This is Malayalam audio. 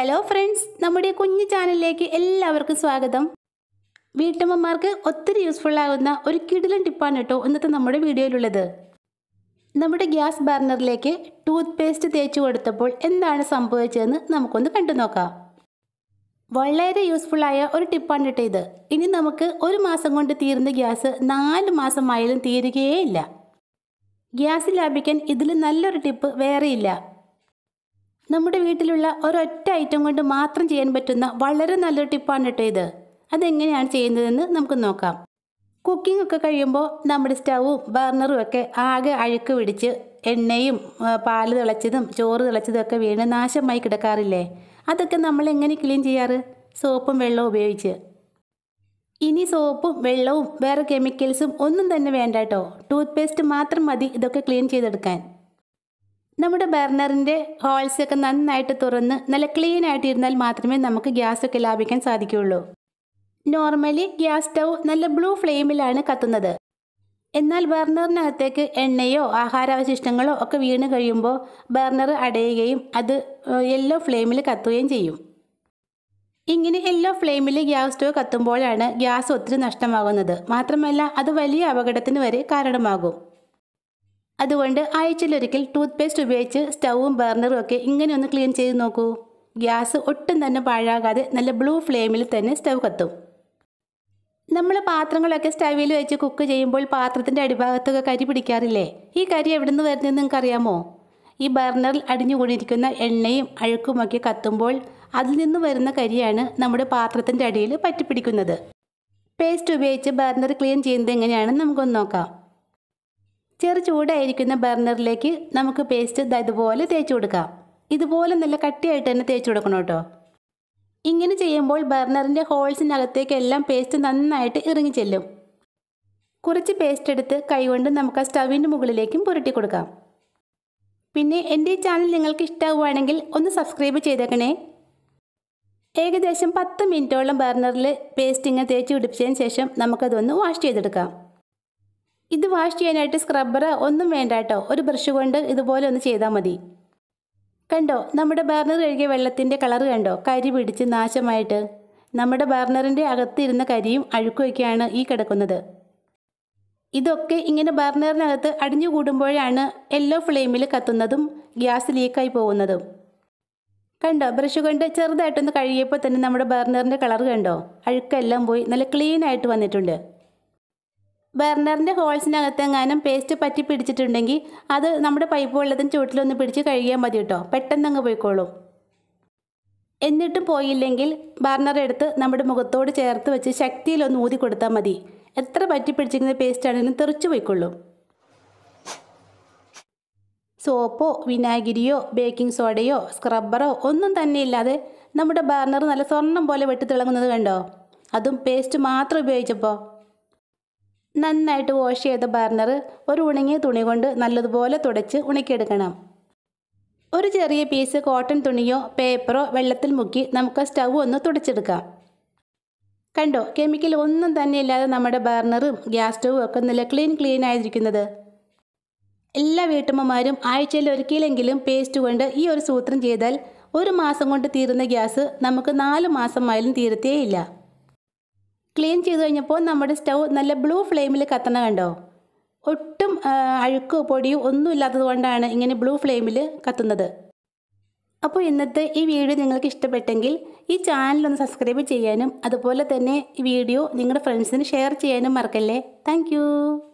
ഹലോ ഫ്രണ്ട്സ് നമ്മുടെ കുഞ്ഞു ചാനലിലേക്ക് എല്ലാവർക്കും സ്വാഗതം വീട്ടമ്മമാർക്ക് ഒത്തിരി യൂസ്ഫുൾ ആകുന്ന ഒരു കിടിലൻ ടിപ്പാണ് കേട്ടോ ഇന്നത്തെ നമ്മുടെ വീഡിയോയിലുള്ളത് നമ്മുടെ ഗ്യാസ് ബർണറിലേക്ക് ടൂത്ത് പേസ്റ്റ് തേച്ച് കൊടുത്തപ്പോൾ എന്താണ് സംഭവിച്ചതെന്ന് നമുക്കൊന്ന് കണ്ടു നോക്കാം വളരെ യൂസ്ഫുള്ളായ ഒരു ടിപ്പാണ് കേട്ടോ ഇത് ഇനി നമുക്ക് ഒരു മാസം കൊണ്ട് തീരുന്ന ഗ്യാസ് നാല് മാസമായാലും തീരുകയേ ഇല്ല ഗ്യാസ് ലാഭിക്കാൻ ഇതിൽ നല്ലൊരു ടിപ്പ് വേറെയില്ല നമ്മുടെ വീട്ടിലുള്ള ഒരൊറ്റ ഐറ്റം കൊണ്ട് മാത്രം ചെയ്യാൻ പറ്റുന്ന വളരെ നല്ലൊരു ടിപ്പാണ് കേട്ടോ ഇത് അതെങ്ങനെയാണ് ചെയ്യുന്നതെന്ന് നമുക്ക് നോക്കാം കുക്കിംഗ് ഒക്കെ കഴിയുമ്പോൾ നമ്മുടെ സ്റ്റവും ബർണറും ഒക്കെ ആകെ അഴുക്ക് പിടിച്ച് എണ്ണയും പാൽ തിളച്ചതും ചോറ് തിളച്ചതും ഒക്കെ വീണ് നാശമായി കിടക്കാറില്ലേ അതൊക്കെ നമ്മൾ എങ്ങനെ ക്ലീൻ ചെയ്യാറ് സോപ്പും വെള്ളവും ഉപയോഗിച്ച് ഇനി സോപ്പും വെള്ളവും വേറെ കെമിക്കൽസും ഒന്നും തന്നെ വേണ്ട കേട്ടോ ടൂത്ത് പേസ്റ്റ് മാത്രം മതി ഇതൊക്കെ ക്ലീൻ ചെയ്തെടുക്കാൻ നമ്മുടെ ബർണറിൻ്റെ ഹോൾസ് ഒക്കെ നന്നായിട്ട് തുറന്ന് നല്ല ക്ലീൻ ആയിട്ടിരുന്നാൽ മാത്രമേ നമുക്ക് ഗ്യാസ് ഒക്കെ ലാഭിക്കാൻ സാധിക്കുകയുള്ളൂ നോർമലി ഗ്യാസ് സ്റ്റൗ നല്ല ബ്ലൂ ഫ്ലെയിമിലാണ് കത്തുന്നത് എന്നാൽ ബർണറിനകത്തേക്ക് എണ്ണയോ ആഹാരാവശിഷ്ടങ്ങളോ ഒക്കെ വീണ് കഴിയുമ്പോൾ ബർണർ അടയുകയും അത് യെല്ലോ ഫ്ലെയിമിൽ കത്തുകയും ചെയ്യും ഇങ്ങനെ എല്ലോ ഫ്ലെയിമിൽ ഗ്യാസ് സ്റ്റവ് കത്തുമ്പോഴാണ് ഗ്യാസ് ഒത്തിരി നഷ്ടമാകുന്നത് മാത്രമല്ല അത് വലിയ അപകടത്തിന് വരെ കാരണമാകും അതുകൊണ്ട് ആഴ്ചയിലൊരിക്കൽ ടൂത്ത് പേസ്റ്റ് ഉപയോഗിച്ച് സ്റ്റൗവും ബർണറും ഒക്കെ ഇങ്ങനെ ഒന്ന് ക്ലീൻ ചെയ്ത് നോക്കൂ ഗ്യാസ് ഒട്ടും തന്നെ പാഴാകാതെ നല്ല ബ്ലൂ ഫ്ലെയിമിൽ തന്നെ സ്റ്റൗ കത്തും നമ്മൾ പാത്രങ്ങളൊക്കെ സ്റ്റവിൽ വെച്ച് കുക്ക് ചെയ്യുമ്പോൾ പാത്രത്തിൻ്റെ അടിഭാഗത്തൊക്കെ കരി പിടിക്കാറില്ലേ ഈ കരി എവിടെ നിന്ന് വരുന്നതെന്ന് നിങ്ങൾക്കറിയാമോ ഈ ബർണറിൽ അടിഞ്ഞുകൂടിയിരിക്കുന്ന എണ്ണയും അഴുക്കുമൊക്കെ കത്തുമ്പോൾ അതിൽ നിന്ന് വരുന്ന കരിയാണ് നമ്മുടെ പാത്രത്തിൻ്റെ അടിയിൽ പറ്റിപ്പിടിക്കുന്നത് പേസ്റ്റ് ഉപയോഗിച്ച് ബർണർ ക്ലീൻ ചെയ്യുന്നത് എങ്ങനെയാണെന്ന് നമുക്കൊന്ന് നോക്കാം ചെറു ചൂടായിരിക്കുന്ന ബർണറിലേക്ക് നമുക്ക് പേസ്റ്റ് ഇതുപോലെ തേച്ചു കൊടുക്കാം ഇതുപോലെ നല്ല കട്ടിയായിട്ട് തന്നെ തേച്ചു കൊടുക്കണം കേട്ടോ ഇങ്ങനെ ചെയ്യുമ്പോൾ ബർണറിൻ്റെ ഹോൾസിനകത്തേക്കെല്ലാം പേസ്റ്റ് നന്നായിട്ട് ഇറങ്ങി ചെല്ലും കുറച്ച് പേസ്റ്റ് എടുത്ത് കൈകൊണ്ട് നമുക്ക് ആ സ്റ്റവിൻ്റെ മുകളിലേക്കും പുരട്ടി കൊടുക്കാം പിന്നെ എൻ്റെ ഈ ചാനൽ നിങ്ങൾക്ക് ഇഷ്ടമാവുകയാണെങ്കിൽ ഒന്ന് സബ്സ്ക്രൈബ് ചെയ്തേക്കണേ ഏകദേശം പത്ത് മിനിറ്റോളം ബർണറിൽ പേസ്റ്റ് തേച്ച് പിടിപ്പിച്ചതിന് ശേഷം നമുക്കതൊന്ന് വാഷ് ചെയ്തെടുക്കാം ഇത് വാഷ് ചെയ്യാനായിട്ട് സ്ക്രബ്ബർ ഒന്നും വേണ്ട കേട്ടോ ഒരു ബ്രഷ് കൊണ്ട് ഇതുപോലെ ഒന്ന് ചെയ്താൽ മതി കണ്ടോ നമ്മുടെ ബർണർ കഴുകിയ വെള്ളത്തിൻ്റെ കളർ കണ്ടോ കരി പിടിച്ച് നാശമായിട്ട് നമ്മുടെ ബാർണറിൻ്റെ അകത്തിരുന്ന കരിയും അഴുക്കുമൊക്കെയാണ് ഈ കിടക്കുന്നത് ഇതൊക്കെ ഇങ്ങനെ ബർണറിനകത്ത് അടിഞ്ഞു കൂടുമ്പോഴാണ് യെല്ലോ ഫ്ലെയിമിൽ കത്തുന്നതും ഗ്യാസ് ലീക്കായി പോകുന്നതും കണ്ടോ ബ്രഷ് കൊണ്ട് ചെറുതായിട്ടൊന്ന് കഴുകിയപ്പോൾ തന്നെ നമ്മുടെ ബർണറിൻ്റെ കളർ കണ്ടോ അഴുക്കെല്ലാം പോയി നല്ല ക്ലീൻ ആയിട്ട് വന്നിട്ടുണ്ട് ബർണറിൻ്റെ എങ്ങാനും പേസ്റ്റ് പറ്റി പിടിച്ചിട്ടുണ്ടെങ്കിൽ അത് നമ്മുടെ പൈപ്പ് വെള്ളത്തിന് ചുവട്ടിലൊന്ന് പിടിച്ച് കഴുകിയാൽ മതി കേട്ടോ പെട്ടെന്നങ്ങ് പോയിക്കോളും എന്നിട്ടും പോയില്ലെങ്കിൽ ബർണർ എടുത്ത് നമ്മുടെ മുഖത്തോട് ചേർത്ത് വെച്ച് ശക്തിയിലൊന്ന് ഊതി കൊടുത്താൽ മതി എത്ര പറ്റി പിടിച്ചിരിക്കുന്ന പേസ്റ്റ് ആണെങ്കിലും തെറിച്ചു പോയിക്കൊള്ളൂ സോപ്പോ വിനാഗിരിയോ ബേക്കിംഗ് സോഡയോ സ്ക്രബ്ബറോ ഒന്നും തന്നെ ഇല്ലാതെ നമ്മുടെ ബർണർ നല്ല സ്വർണം പോലെ വെട്ടി തിളങ്ങുന്നത് കണ്ടോ അതും പേസ്റ്റ് മാത്രം ഉപയോഗിച്ചപ്പോൾ നന്നായിട്ട് വാഷ് ചെയ്ത ബർണർ ഒരു ഉണങ്ങിയ തുണി കൊണ്ട് നല്ലതുപോലെ തുടച്ച് ഉണക്കിയെടുക്കണം ഒരു ചെറിയ പീസ് കോട്ടൺ തുണിയോ പേപ്പറോ വെള്ളത്തിൽ മുക്കി നമുക്ക് സ്റ്റൗ ഒന്ന് തുടച്ചെടുക്കാം കണ്ടോ കെമിക്കൽ ഒന്നും തന്നെ ഇല്ലാതെ നമ്മുടെ ബർണറും ഗ്യാസ് സ്റ്റൗവും ഒക്കെ നല്ല ക്ലീൻ ക്ലീൻ ആയിരിക്കുന്നത് എല്ലാ വീട്ടമ്മമാരും ആഴ്ചയിൽ ഒരിക്കലെങ്കിലും പേസ്റ്റ് കൊണ്ട് ഈ ഒരു സൂത്രം ചെയ്താൽ ഒരു മാസം കൊണ്ട് തീരുന്ന ഗ്യാസ് നമുക്ക് നാല് മാസമായാലും തീരത്തേയില്ല ക്ലീൻ ചെയ്ത് കഴിഞ്ഞപ്പോൾ നമ്മുടെ സ്റ്റൗ നല്ല ബ്ലൂ ഫ്ലെയിമിൽ കത്തണ കണ്ടോ ഒട്ടും അഴുക്കോ പൊടിയോ ഒന്നും ഇല്ലാത്തത് കൊണ്ടാണ് ഇങ്ങനെ ബ്ലൂ ഫ്ലെയിമിൽ കത്തുന്നത് അപ്പോൾ ഇന്നത്തെ ഈ വീഡിയോ നിങ്ങൾക്ക് ഇഷ്ടപ്പെട്ടെങ്കിൽ ഈ ചാനൽ ഒന്ന് സബ്സ്ക്രൈബ് ചെയ്യാനും അതുപോലെ തന്നെ ഈ വീഡിയോ നിങ്ങളുടെ ഫ്രണ്ട്സിന് ഷെയർ ചെയ്യാനും മറക്കല്ലേ താങ്ക്